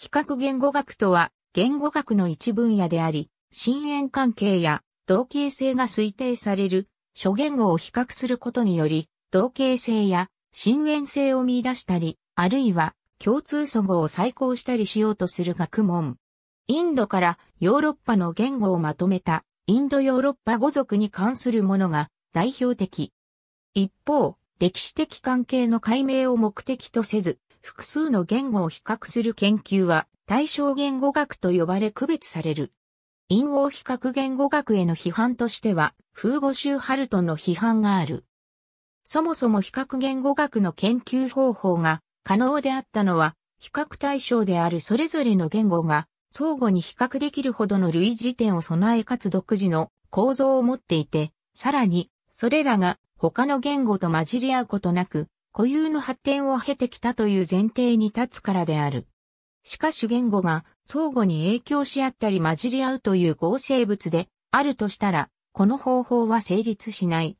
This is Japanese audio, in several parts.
比較言語学とは、言語学の一分野であり、深淵関係や同型性が推定される、諸言語を比較することにより、同型性や深淵性を見出したり、あるいは共通祖語を再考したりしようとする学問。インドからヨーロッパの言語をまとめた、インドヨーロッパ語族に関するものが代表的。一方、歴史的関係の解明を目的とせず、複数の言語を比較する研究は対象言語学と呼ばれ区別される。因応比較言語学への批判としては、風語集ハルトの批判がある。そもそも比較言語学の研究方法が可能であったのは、比較対象であるそれぞれの言語が相互に比較できるほどの類似点を備えかつ独自の構造を持っていて、さらに、それらが他の言語と混じり合うことなく、固有の発展を経てきたという前提に立つからである。しかし言語が相互に影響し合ったり混じり合うという合成物であるとしたら、この方法は成立しない。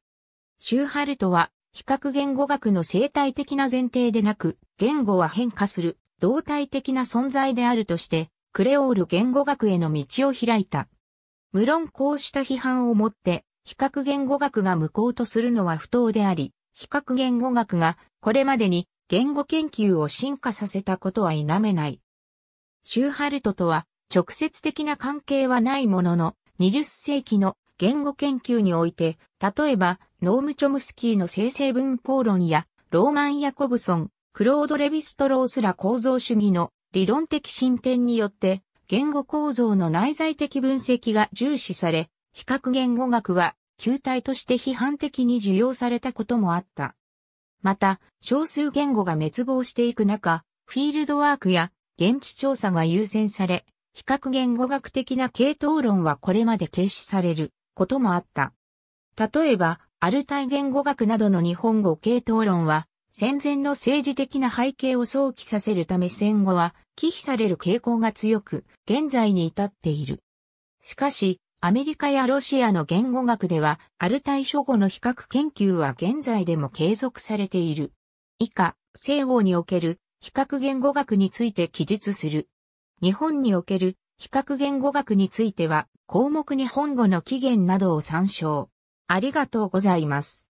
シューハルトは、比較言語学の生態的な前提でなく、言語は変化する動体的な存在であるとして、クレオール言語学への道を開いた。無論こうした批判をもって、比較言語学が無効とするのは不当であり、比較言語学がこれまでに言語研究を進化させたことは否めない。シューハルトとは直接的な関係はないものの20世紀の言語研究において、例えばノーム・チョムスキーの生成文法論やローマン・ヤコブソン、クロード・レビストロースら構造主義の理論的進展によって言語構造の内在的分析が重視され、比較言語学は球体として批判的に受容されたこともあった。また、少数言語が滅亡していく中、フィールドワークや現地調査が優先され、比較言語学的な系統論はこれまで軽視されることもあった。例えば、アルタイ言語学などの日本語系統論は、戦前の政治的な背景を想起させるため戦後は、忌避される傾向が強く、現在に至っている。しかし、アメリカやロシアの言語学では、アルタイ諸語の比較研究は現在でも継続されている。以下、西欧における比較言語学について記述する。日本における比較言語学については、項目日本語の起源などを参照。ありがとうございます。